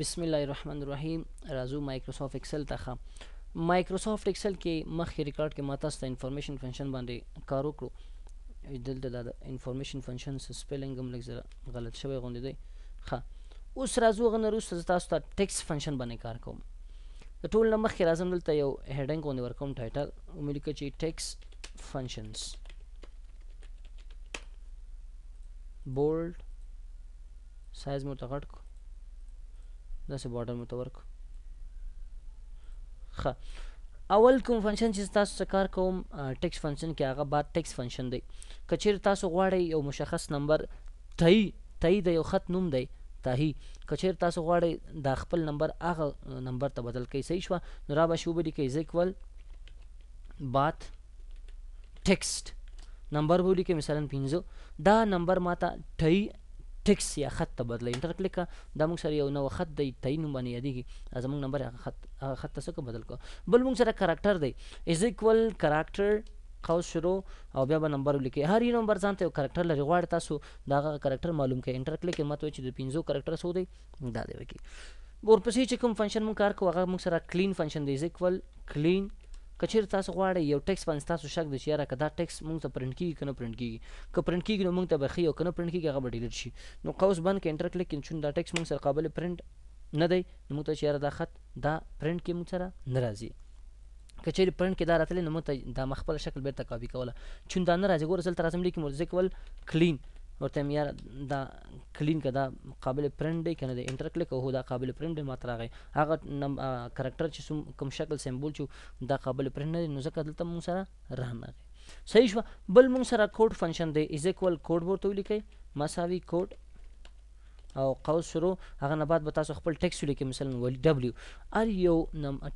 بسم الله الرحمن الرحیم راځو مایکروسافټ ایکسل ته مایکروسافټ ایکسل کې مخکې ریکارډ کې ماته ست انفارمیشن فنکشن باندې کار وکړو دلته د انفارمیشن فنکشن سپیلینګ هم لږ زره غلط شوی غونډې دی ښه اوس راځو غنه روس تاسو ته ټیکس فنکشن باندې کار کوم د ټول نه مخکې راځم دلته یو هډینګ باندې ورکوم ټایټل امید کوم چې ټیکس فنکشنز بولډ سایز مو تغټ کو داسې بارډر مو ته ورکو ښه اول کوم فنکشن چې تاسو څه کار کوم ټیکس فنکشن کې هغه بار ټیکس فنکشن دی کچیر تاسو غواړئ یو مشخص نمبر تای تای د یو خط نوم دی تای کچیر تاسو غواړئ د خپل نمبر هغه نمبر ته بدل کړئ صحیح شو نو را به شو به لیکئ ایکوال بات ټیکست نمبر به لیکئ مثلا 15 دا نمبر ماته تای ټکس یا خط ته بدلوي انټر کلیک دا موږ سره یو نو خط دی تعین باندې یادېږي زموږ نمبر هغه خط هغه خط ته څه بدل کو بل موږ سره کراکټر دی از ایکوال کراکټر قوس شروع او بیا به نمبر ولیکي هر یو نمبر ځانته یو کرکټر لري غواړي تاسو دا کرکټر معلوم کړئ انټر کلیک مته چې د 15 کرکټر سو دی دا دی وکی ورپسې چې کوم فنکشن مون کار کوو هغه مون سره کلین فنکشن دی از ایکوال کلین کچیر تاسو غواړئ یو ټیکس باندې تاسو شک دي چې یاره که دا ټیکس موږ ته پرنټ کیږي کنه پرنټ کیږي که پرنټ کیږي نو موږ ته بخي او کنه پرنټ کیږي هغه به ډیلیټ شي نو قوس بند کې انټر کلیک چون دا ټیکس موږ سره قابل پرنټ نه دی نو موږ ته چې یاره دا خط دا پرنټ کې موږ سره ناراضي کچېری پرنټ کې دا راتلې نو موږ ته دا مخبل شکل بیرته کاپی کوله چون دا نه راځي ګوره زلته راځم لیکم ورځې کول کلین ورته مې یار دا کلین که دا قابل پرنټ دی کنه دی انټر کلیک هو دا قابل پرنټ دی ماته راغی هغه کرکټر چې کوم شکل سمبول چې دا قابل پرنټ نه دی نو ځکه دلته مونږ سره رانغی صحیح شو بل مونږ سره کوډ فنکشن دی از اکوال کوډ ورته ولیکئ مساوي کوډ او قوس شروع هغه نه بعد به تاسو خپل ټیکس ولیکئ مثلا ول ډبلیو ار یو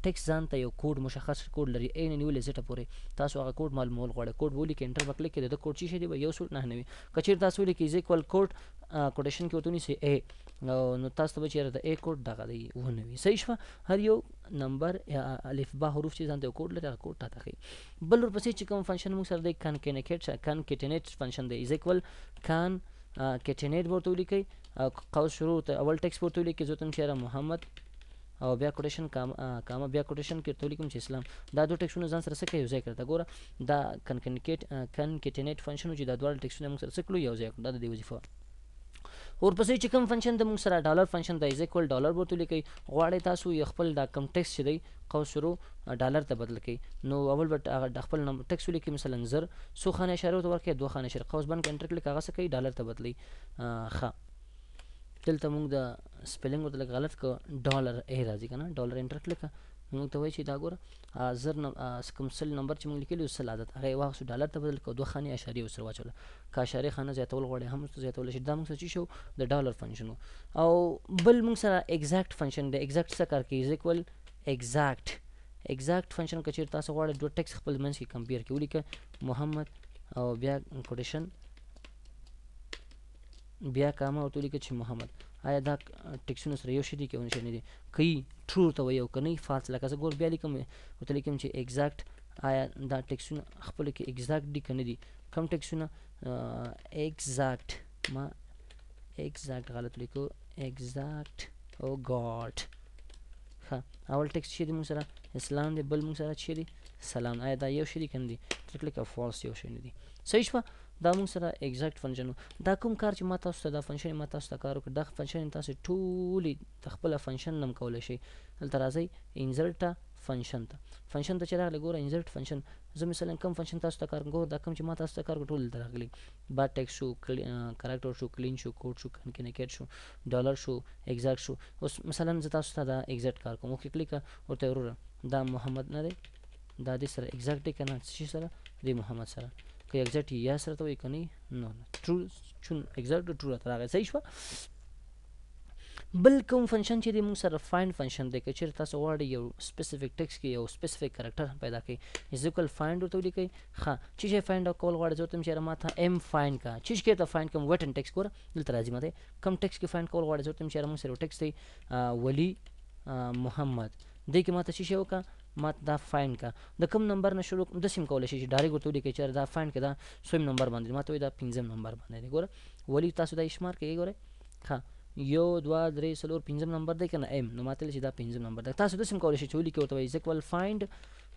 ټیکس ځان ته یو کوډ مشخص کوډ لري عین نیولې زټه پورې تاسو هغه کوډ معلومول غواړئ کوډ ولیکئ انټر وکړئ کې د کوډ شي دی یو سل نه نوي کچیر تاسو ولیکئ از ایکوال کوډ کوډیشن کې وتونی سي ا نو تاسو به چیرې د ا کوډ دغه دی و نه وي صحیح شوه هر یو نمبر الف با حروف چې ځان ته کوډ لري هغه کوډ تاسو کوي بل ورپسې چې کوم فنکشن موږ سره د کانکینټ کانکینټ فنکشن دی از ایکوال کان کټینیټ ورته ولیکئ قوس شروع ته اول ټکس ورته ولیکئ زه تم چیرې محمد او بیا کوټیشن کاما بیا کوټیشن کې ورته ولیکم چې اسلام دا دوه ټکسونه ځان سره څه کوي یو ځای کړه ګوره دا کنکنیټ کنکټینیټ فنکشن چې دا دوه ټکسونه موږ سره څه کړو یو ځای کړو دا د دې وظیفه ورپسې چې کوم فنکشن د موږ سره ډالر فنکشن د از ایکوال ډالر ورته لیکي غواړي تاسو یو خپل دا کم ټیکس چې دی قوس شروع ډالر ته بدل کړئ نو اول به د خپل نم ټیکس ولیکي مثلا زر سو خانه اشاره ورته ورکړي دوه خانه اشاره قوس بند انټر کلیک هغه څه کوي ډالر ته بدلی ښه دلته موږ د سپیلنګ ورته غلط کو ډالر ای راځي کنه ډالر انټر کلیک موږ ته وایي چې دا ګوره زر کوم سل نمبر چې موږ لیکلی سل عدد هغه یې واخیستو ډالر ته بدل کړو دوه خانې اشارې ورسره واچوله که اشارې خانه زیاتول غواړي هم ورته زیاتولی شي دا موږ سره چې شو د ډالر فنکشن او بل موږ سره اگزیکټ فنکشن دی اگزیکټ څه کار کوي از اکول اگزیکټ اگزیکټ فنکشن که چېرې تاسو غواړئ دوه ټیکس خپل منځ کې کمپیر کړئ ولیکه محمد او بیا کوټیشن بیا کامه ورته لیکي چې محمد آیا دا ټیکسونه سره یو شی دي کې ونشي نه دي کوي ټرو ته وایو کني فالس لکه زه ګور بیا لیکم ورته لیکم چې ایگزیکټ آیا دا ټیکسونه خپل کې ایگزیکټ دي کنه دي کم ټیکسونه ایگزیکټ ما ایگزیکټ غلط لیکو ایگزیکټ او ګاډ ها اول ټیکس چې موږ سره اسلام دی بل موږ سره چې سلام آیا دا یو شی دي کنه دي ټریکلیک او فالس یو شی نه دي صحیح شوه دا موږ سره ایگزیکټ فنکشن دا کوم کار چې ما تاسو ته دا فنکشن ما تاسو ته کار وکړ دا فنکشن تاسو ټولې تخپل فنکشن نم کولای شي دلته راځي انزرټ فنکشن ته فنکشن ته چې راغلی ګوره انزرټ فنکشن زه مثلا کوم فنکشن تاسو ته کار کوم دا کوم چې ما تاسو ته کار ټول دلته راغلی با ټیکس شو کریکټر شو کلین شو کوډ شو کنکټ شو ډالر شو ایگزیکټ شو اوس مثلا زه تاسو ته دا ایگزیکټ کار کوم اوکې کلیک ورته وروره دا محمد نه دی دا دې سره ایگزیکټ دی کنه څه سره دی محمد سره که اگزیکټ یا سره ته وایي که نه نو ټرو چون اگزیکټ ټرو راته راغی صحیح شوه بل کوم فنکشن چې دی موږ سره فایند فنکشن دی که چېرې تاسو غواړئ یو سپیسیفیک ټکس کې یو سپیسیفیک کرکټر پیدا کړئ ازیکل فایند ورته ولیکئ ښه چې شی فایند کول غواړئ زه ورته چې یاره ما ته ایم فایند کا چې کې ته فایند کوم ویټن ټکس ګوره دلته راځي ماته کوم ټکس کې فایند کول غواړئ زه ورته چې یاره موږ سره ټکس دی ولی محمد دې کې ماته شي وکا ماته دا فایند کا د کوم نمبر نه شروع د سیم کول شي ډایرکټ ورته لیکي چې دا فایند کدا سویم نمبر باندې ماته دا پنځم نمبر باندې ګوره ولی تاسو دا شمار کوي ګوره ها یو دوه درې څلور پنځم نمبر دی کنه ایم نو ماته چې دا پنځم نمبر دی تاسو د سیم کولای شئ چې ولیکئ ورته وایي اکول فایند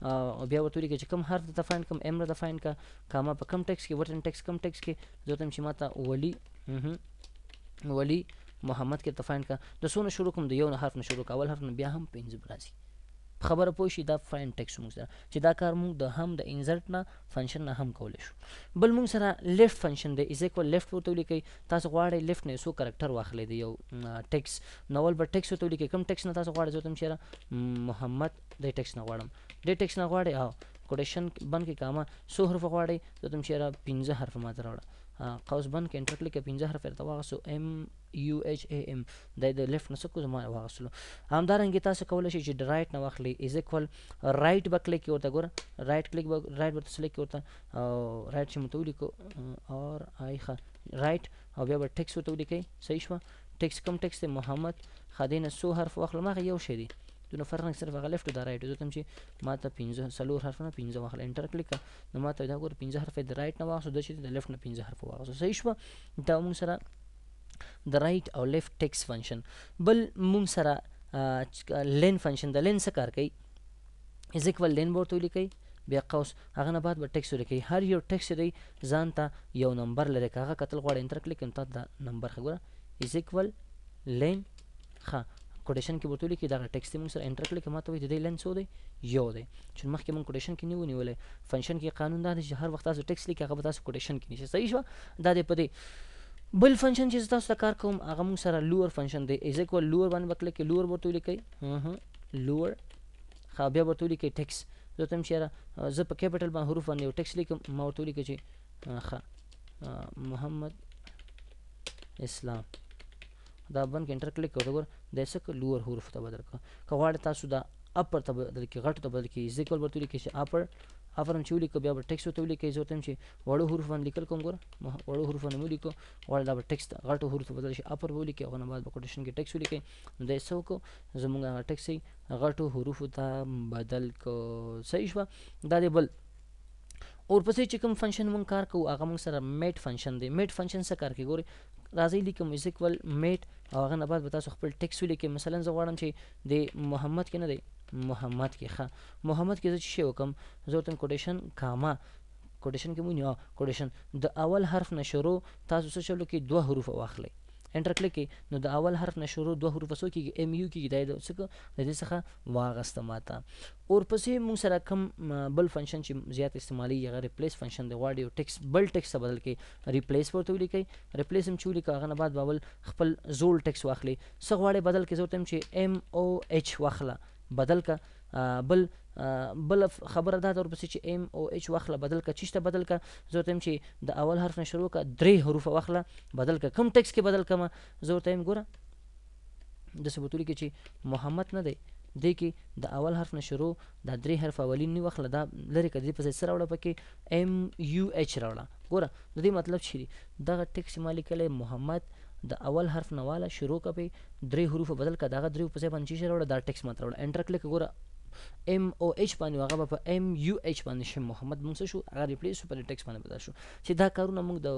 بیا ورته ولیکئ چې کوم حرف ته فایند کوم ایم راته فایند کا کاما په کوم ټیکس کې ورته ټیکس کوم ټیکس کې زه ته چې ماته ولی ولی محمد کې ته فایند کا د سونه شروع کوم د یو نه حرف نه شروع کا اول حرف نه بیا هم پنځه راځي خبره پوه شي دا فایند ټیکس موږ سره چې دا کار موږ د هم د انزرټ نه فنکشن نه هم کولی شو بل موږ سره لیفټ فنکشن دی از ایکوال لیفټ ورته ولیکئ تاسو غواړئ لیفټ نه سو کرکټر واخلئ د یو ټیکس نوول به ټیکس ورته ولیکئ کوم ټیکس نه تاسو غواړئ زه تم چیرې محمد د ټیکس نه غواړم د ټیکس نه غواړئ او کوټیشن بن کې کاما سو حرف غواړئ زه تم چیرې 15 حرف ماته راوړم قوس بند کې انټر کلیک پنځه حرف ارتوا غسو ام یو ایچ ا ام د د لیفټ نه څکو زما واغسلو همدارنګ تاسو کولای شئ چې د رائټ نه واخلي از اکول رائټ به کلیک ورته ګور رائټ کلیک به رائټ ورته سلیکټ ورته او رائټ چې مو تولیکو اور آی خ رائټ او بیا به ټیکس ورته ولیکئ صحیح شو ټیکس کم ټیکس ته محمد خدینه سو حرف واخلم هغه یو شی دی د نو فرهنګ صرف هغه لفټ او د رایټ زه تم چې ما ته پنځه څلور حرفونه پنځه واخله انټر کلیک کړه نو ما ته دا ګور پنځه حرف د رایټ نه واخلو د چې د لفټ نه پنځه حرف واخلو صحیح شوه دا موږ سره د رایټ او لفټ ټیکس فنکشن بل موږ سره لین فنکشن د لین څه کار کوي از اکول لین ورته ولیکئ بیا قوس هغه نه بعد به ټیکس لري هر یو ټیکس لري ځان ته یو نمبر لري هغه قتل غواړي انټر کلیک نو تاسو دا نمبر خبره از ایکوال لین ښه کوټیشن کې ورته لیکي دغه ټیکست موږ سره انټر کړل کې ماته وایي د دې لن څو دی یو دی چې مخکې موږ کوټیشن کې نیو نیولې فنکشن کې قانون دا دی چې هر وخت تاسو ټیکست لیکي هغه تاسو کوټیشن کې نشي صحیح شو دا د پدې بل فنکشن چې تاسو کار کوم هغه موږ سره لوور فنکشن دی از ایکوال لوور باندې وکړه کې لوور ورته لیکي لوور خا بیا ورته لیکي ټیکس زه تم شیره زه په کیپټل باندې حروف باندې ټیکس لیکم ما ورته لیکي چې خا محمد اسلام دا بن کې انټر کلیک کوو دا سک لوور حروف ته بدل کړه کغواړ تاسو دا اپر ته بدل کې غټ ته بدل کې از ایکوال ورته لیکي چې اپر اپر هم چې ولیکو بیا به ټیکس ته ولیکي زه تم چې وړو حروف باندې لیکل کوم ګور وړو حروف باندې ولیکو وړ دا به ټیکس غټ حروف بدل شي اپر ولیکي هغه نه بعد په کوټیشن کې ټیکس ولیکي نو دا سو کو زمونږه ټیکس غټو حروف ته بدل کو صحیح شو دا دی بل اور پسې چې کوم فنکشن مونږ کار کوو هغه مونږ سره میټ فنکشن دی میټ فنکشن څه کار کوي ګوري راځي لیکم از اکول میټ او هغه نه بعد به تاسو خپل ټیکس ولیکئ مثلا زه غواړم چې د محمد کې نه دی محمد کې ښه محمد کې زه څه شی وکم زه ورته کوټیشن کاما کوټیشن کې مونږ کوټیشن د اول حرف نه شروع تاسو څه چلو کې دوه حروف واخلئ انټر کلیک کې نو د اول حرف نه شروع دوه حروف وسو کې ایم یو کې دای د څه د دې څخه واغسته ماته اور پسې موږ سره کوم بل فنکشن چې زیات استعمالي هغه ریپلیس فنکشن دی غواړي او ټیکس بل ټیکس بدل کې ریپلیس ورته ولیکي ریپلیس هم چولې کاغه نه بعد باول خپل زول ټیکس واخلي څه غواړي بدل کې زورتم چې ایم او ایچ واخله بدل کا بل بل خبره دا در پسې چې ام او ایچ واخله بدل ک چشته بدل ک زه تم چې د اول حرف نه شروع ک درې حروف واخله بدل ک کم ټکس کې بدل کما زه تم ګوره د سبوتوري کې چې محمد نه دی دی کې د اول حرف نه شروع دا درې حرف اولین نی وخت دا لری کدی په سره وړه پکې ام یو ایچ راوړه ګوره د دې مطلب شری دا ټیکس مالک له محمد د اول حرف نه والا شروع کپی درې حروف بدل کا دا درې په ځای باندې شروع دا ټیکس ماتره وړه انټر کلیک ګوره ام او ایچ باندې هغه په ام یو ایچ باندې شه محمد موږ شو هغه ریپلیس په ټیکس باندې بدل شو چې دا کارونه موږ د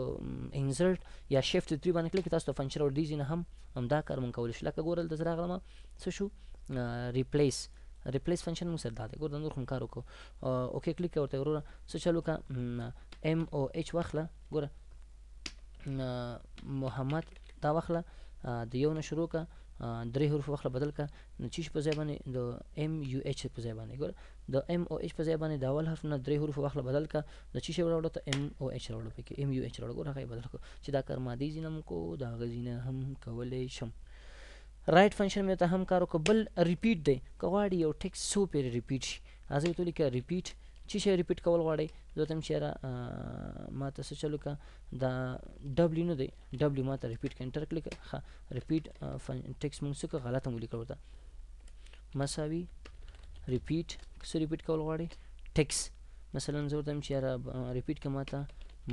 انسرټ یا شیفت 3 باندې کلیک تاسو فنکشن او ډیزاین هم هم دا کار موږ کول شو لکه ګورل د زرا غلمه څه شو ریپلیس ریپلیس فنکشن موږ سره داده ګور د نور هم کار وکړو اوکې کلیک ورته وروره څه چلو کا ام او ایچ واخله ګوره محمد دا واخله د یو نه شروع کا درې حروف واخله بدل کا نو چې په ځای باندې د ام یو ایچ په ځای باندې ګور د ام او ایچ په ځای باندې د اول حرف نه درې حروف واخله بدل کا د چې شی وروړو ته ام او ایچ وروړو پکې ام یو ایچ وروړو ګور هغه بدل کو چې دا کار مادي زینم کو دا غزینه هم کولې شم رائټ فنکشن مې ته هم کار وکړ بل ریپیټ دی کغواړي یو ټیکس سو پیر ریپیټ شي ازې ته لیکه ریپیټ چې شی ریپیټ کول غواړئ زه تم شیره ما ته څه چلو کا دا ډبلیو نه دی ډبلیو ما ته ریپیټ انټر کلیک ها ریپیټ ټیکس مونږ څه غلطه مولي کړو دا مساوي ریپیټ څه ریپیټ کول غواړئ ټیکس مثلا زه تم شیره ریپیټ کما ته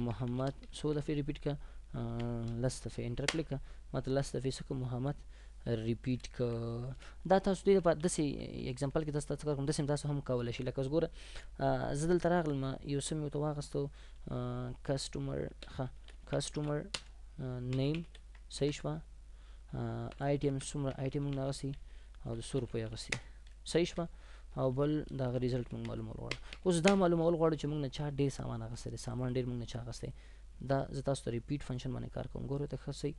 محمد سو دفعه ریپیټ کا لس دفعه انټر کلیک ما ته لس دفعه څه محمد ریپیټ ک دا تاسو دې په داسې اگزامپل کې تاسو څه کوم داسې تاسو هم کولای شئ لکه وګوره زه دلته راغلم یو سم یو ته واغستو کسټمر ها کسټمر نیم صحیح شو آیټم څومره آیټم موږ راغسي او د 100 روپیا غسي صحیح شو او بل دا ریزلټ موږ معلومول غواړو اوس دا معلومول غواړو چې موږ نه چا ډیر سامان غسري سامان ډیر موږ نه چا غسري دا زه تاسو ته ریپیټ فنکشن باندې کار کوم ګورو ته خسي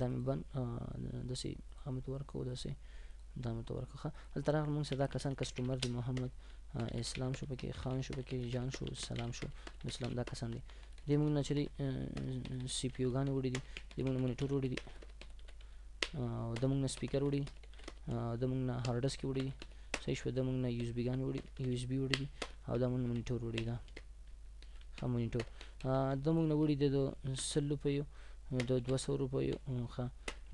دا مې بند داسې هغه مې ته ورکړو داسې دا مې ته ورکړه ښه هلته راغلل موږ سره دا کسان کسټمر دي محمد اسلام شو پکې خان شو پکې جان شو سلام شو اسلام دا کسان دي دې موږ نه چې دي سي پي یو ګانې وړي دي دې موږ نه مونیټور وړي دي او د موږ نه سپیکر وړي د موږ نه هارډ ډسک وړي دي صحیح شو د موږ نه یو اس بي ګانې وړي یو اس بي وړي دي او د موږ نه مونیټور وړي دا ښه مونیټور د موږ نه وړي د سلو په یو د 200 روپیو خه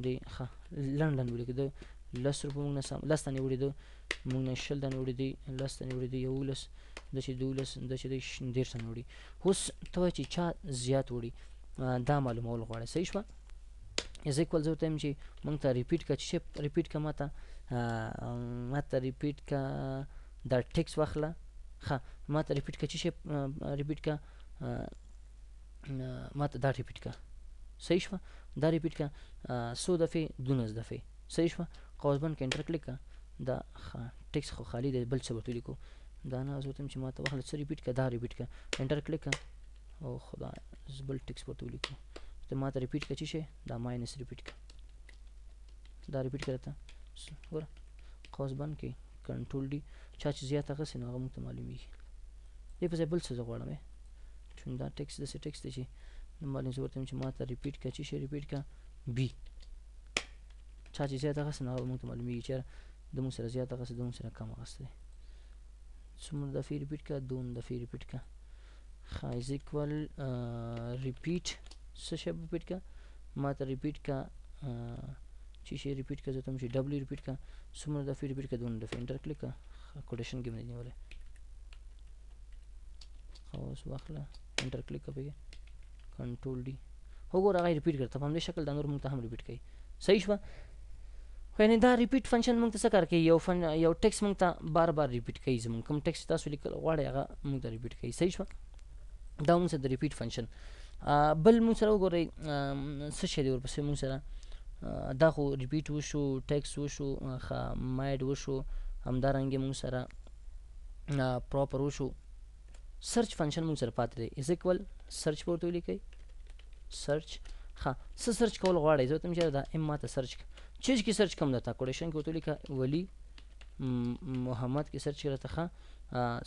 دی خه لند لند ولیکي د لس روپو موږ نه سم لس تنه وړي د موږ نه شل تنه وړي دي لس تنه وړي دي یو لس د چې دولس د چې د ډیر تنه وړي اوس ته چې چا زیات وړي دا معلومول غواړي صحیح شوه از ایکوال زو ټایم چې موږ ته ریپیټ کا چې ریپیټ کا ماته ماته ریپیټ کا دا ټیکس واخله ها ماته ریپیټ کا چې ریپیټ کا ماته دا ریپیټ کا صحیح شوه دا ریپیټ کړه سو دفعې دولس دفعې صحیح شوه قوس بند کې انټر کلیک کړه دا ټیکس خو خالی دی بل څه ورته لیکو دا نه زه ته چې ما ته واخله څه ریپیټ کړه دا ریپیټ کړه انټر کلیک کړه او خدای بل ټیکس ورته لیکو ته ما ته ریپیټ کړه چې شي دا ماینس ریپیټ کړه دا ریپیټ کړه ته ګوره قوس بند کې کنټرول ډي چا چې زیاته غسې نو هغه موږ ته معلومیږي دې پسې بل څه زه غواړم چون دا ټیکس داسې ټیکس دی چې نو معلوم زه ورته چې ما ته ریپیټ کړه چې شي ریپیټ کړه بي چا چې زیات هغه سنه موږ ته معلومیږي چې د مون سره زیات هغه د مون سره کم هغه سره څومره دفعې ریپیټ کړه دوم دفعې ریپیټ کړه ښه از اکول ریپیټ څه شی ریپیټ کړه ما ته ریپیټ کړه چې شی ریپیټ کړه ته چې ډبلیو ریپیټ کړه څومره دفعې ریپیټ کړه دوه دفعې انټر کلیک کړه کوډیشن کې مې نیولې او اوس واخله انټر کلیک کوي کنټرول ډي وګوره هغه ریپیټ کړ ته په همدې شکل دا نور موږ ته هم ریپیټ کوي صحیح شوه خو یعنې دا ریپیټ فنکشن موږ ته څه کار کوي یو فن یو ټیکس موږ ته بار بار ریپیټ کوي زموږ کوم ټیکس تاسو لیکل غواړئ هغه موږ ته ریپیټ کوي صحیح شوه دا موږ سره د ریپیټ فنکشن بل موږ سره وګورئ څه شی دی ورپسې موږ سره دا خو ریپیټ وشو ټیکس وشو ښه مایډ وشو همدارنګې موږ سره پراپر وشو سرچ فنکشن مونږ سره پاتې دی از اکول سرچ ورته ولیکئ سرچ ښه څه سرچ کول غواړئ زه ورته هم چېرته دا ام ماته سرچ چیز کې سرچ کوم درته کوډیشن کې ورته ولیکه ولي محمد کې سرچ کړه ته ښه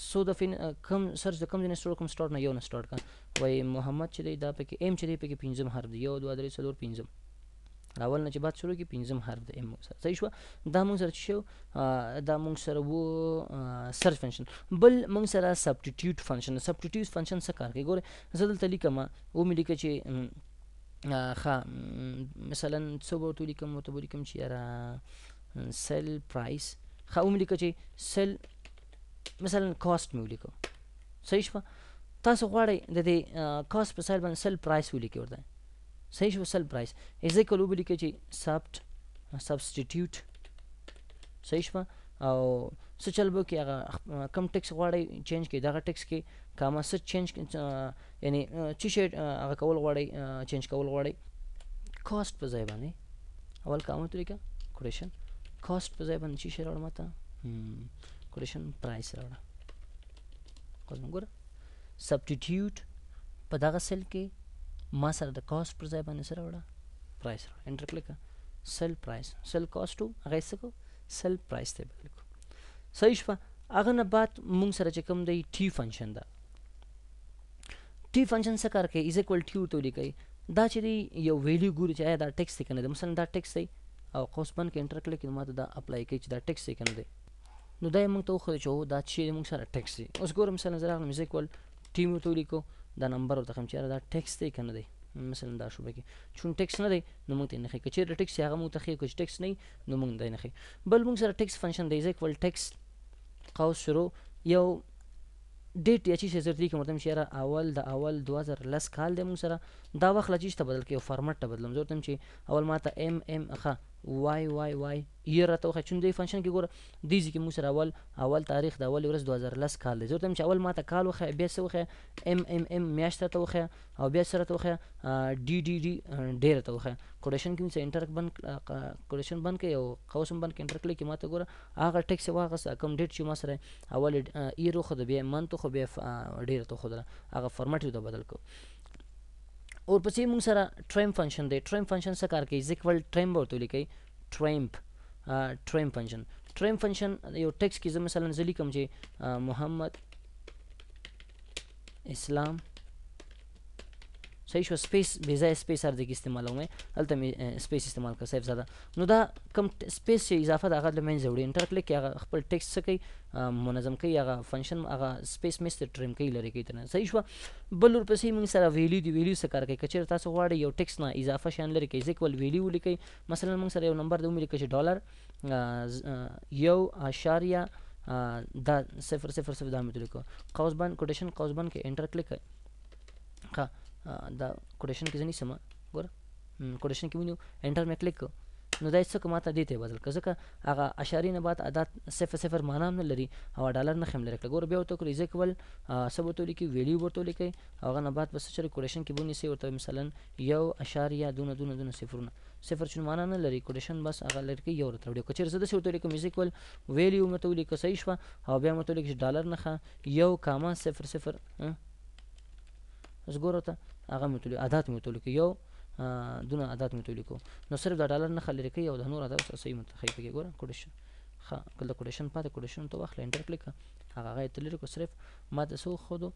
څو دفعې کم سرچ د کم ځای نه سټارټ کوم سټارټ نه یو نه سټارټ کړه وایي محمد چې دی دا پکې ایم چې دی پکې پنځم حرف دی یو دوه درې څلور پنځم اول نه چې بعد شروع کی پنځم حرف د ام سره صحیح شو دا مونږ سره شو دا مونږ سره وو سرچ فنکشن بل مونږ سره سبټیټیوټ فنکشن سبټیټیوټ فنکشن څه کار کوي ګوره زه دلته لیکم او مې لیکه چې ښه مثلا څه ورته لیکم ورته لیکم چې یاره سیل پرایس ښه او مې لیکه چې سیل مثلا کاست مې ولیکو صحیح شو تاسو غواړئ د دې کاست په سیل باندې سیل پرایس ولیکئ ورته صحیح شو سل پرایس از ایکول وبلیکئ چې سبټ سبسټیټیوټ صحیح شو او څه چل به کې هغه کم ټیکس غواړي چینج کې دغه ټیکس کې کامه څه چینج یعنی چې شی هغه کول غواړي چینج کول غواړي کاست په ځای باندې اول کامه طریقه کوډیشن کاست په ځای باندې چې شی راوړم تا کوډیشن پرایس راوړم کوز موږ سبټیټیوټ په دغه سل کې ما سره د کاست پر ځای باندې سره وړه پرایس را انټر کلیک سیل پرایس سیل کاست وو هغه څه کو سیل پرایس ته کلیک صحیح شپه هغه نه بعد مونږ سره چې کوم دی ټي فنکشن ده ټي فنکشن څه کار کوي از اکول ټي ورته لیکي دا چې دی یو ویلیو ګوري چې دا ټیکس دی کنه مثلا دا ټیکس دی او قوس بند کې انټر کلیک نو ماته دا اپلای کوي چې دا ټیکس دی کنه دی نو دا موږ ته وخوړه چې دا چې موږ سره ټیکس دی اوس ګورم مثلا زه راغلم از اکول ټي مو ته لیکو دا نمبر ورته کوم چې دا ټیکس دی کنه دی مثلا دا شوبه کې چون ټیکس نه دی نو موږ ته نه خې کچې ټیکس هغه موږ ته خې کچې ټیکس نه نو موږ نه خې بل موږ سره ټیکس فنکشن دی ایکوال ټیکس قوس شروع یو ډیټ یا چې زر دی کوم تم شیره اول د اول 2000 لس کال د موږ سره دا وخت لچې ته بدل کې او فارمټ ته بدلم زه تم چې اول ماته ام ام اخه وای وای وای یې راته وخه چون دی فنکشن کې ګوره دې ځکه موږ سره اول اول تاریخ د اول ورځ 2010 کال دی ضرورت چې اول ماته کال وخه بیا څه وخه ام ام ام میاشت ته وخه او بیا سره ته وخه ډي ډي ډي ډیر ته وخه کوډیشن کې موږ انټر بن کوډیشن بن کې او قوسم بن کې انټر کلیک کې ماته ګوره هغه ټیکس واغس کم ډیټ چې ما سره اول ایرو خو بیا منت خو بیا ډیر ته خو هغه فارمټ یو بدل کو ورپسې موږ سره ټریم فنکشن دی ټریم فنکشن څه کار کوي از اکول ټریم ورته ولیکئ ټریمپ ټریم فنکشن ټریم فنکشن یو ټیکس کې زه مثلا زه لیکم چې محمد اسلام صحیح شو سپیس بې ځای سپیس هر ځای کې استعمالوم هلته مې سپیس استعمال کړ صاحب زده نو دا کوم سپیس چې اضافه ده هغه له منځه وړي انټر کلیک هغه خپل ټیکسټ څه کوي منظم کوي هغه فنکشن هغه سپیس مست ټریم کوي لري کوي ترنه صحیح شو بل ورپسې موږ سره ویلیو دی ویلیو څه کار کوي کچیر تاسو غواړئ یو ټیکسټ نه اضافه شان لري کوي ځکه ویلیو ولیکي مثلا موږ سره یو نمبر دی ولیکي چې ډالر یو اشاریه دا صفر صفر صفر دا مې ولیکو قوس بند کوټیشن قوس بند کې انټر کلیک کوي ښه دا کوټیشن کې ځنی سم ګور کوټیشن کې ونیو انټر مې کلیک نو دا هیڅ کومه ته دیته بدل که ځکه هغه اشاری نه بعد عدد صفر صفر معنا نه لري او ډالر نه خمل لري ګور بیا ورته کوي ځکه ول سبو ته لیکي ویلیو ورته لیکي هغه نه بعد بس چې کوډیشن کې بونی سي ورته مثلا یو اشاریه دونه دونه دونه صفرونه صفر چې معنا نه لري کوډیشن بس هغه لري کې یو ورته وړي کچیر زده سي ورته لیکي میوزیک ول ویلیو مته لیکي صحیح شوه او بیا مته لیکي ډالر نه یو کاما صفر صفر اوس ګوره ته هغه مې وتلي عادات مې وتلي یو دونه عادات مې وتلي نو صرف دا ډالر نښه لرې کوي او د نور عادات صحیح منتخب کوي ګوره کوډیشن ښه کله د کوډیشن پاتې کوډیشن ته واخله انټر کلیک هغه هغه ته لرې کو صرف ما ته سو خودو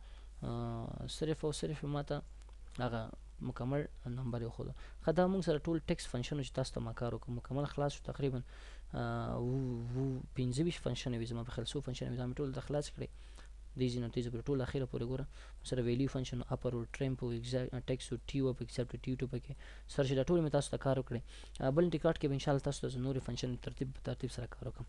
صرف او صرف ما ته هغه مکمل نمبر یې خودو خا دا موږ سره ټول ټیکس فنکشن چې تاسو ته ما کار وکړو مکمل خلاص شو تقریبا و پنځه ویشت فنکشن وي زما په خیال څو فنکشن وي دا مې ټول د خلاص کړی these notice پر ټول اخره پورې ګوره سره ویلیو فنکشن اپر او ټریم په ایگزیکټ ټیکس او ټیو اپ ایگزیکټ ټیو ټو پکې سره دا ټول می تاسو ته کار وکړي بل ټیکټ کې به ان شاء الله تاسو نور فنکشن ترتیب ترتیب سره کار وکړم